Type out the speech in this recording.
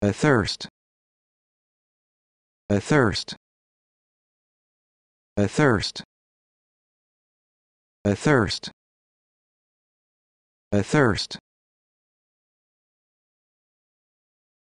a thirst a thirst a thirst a thirst a thirst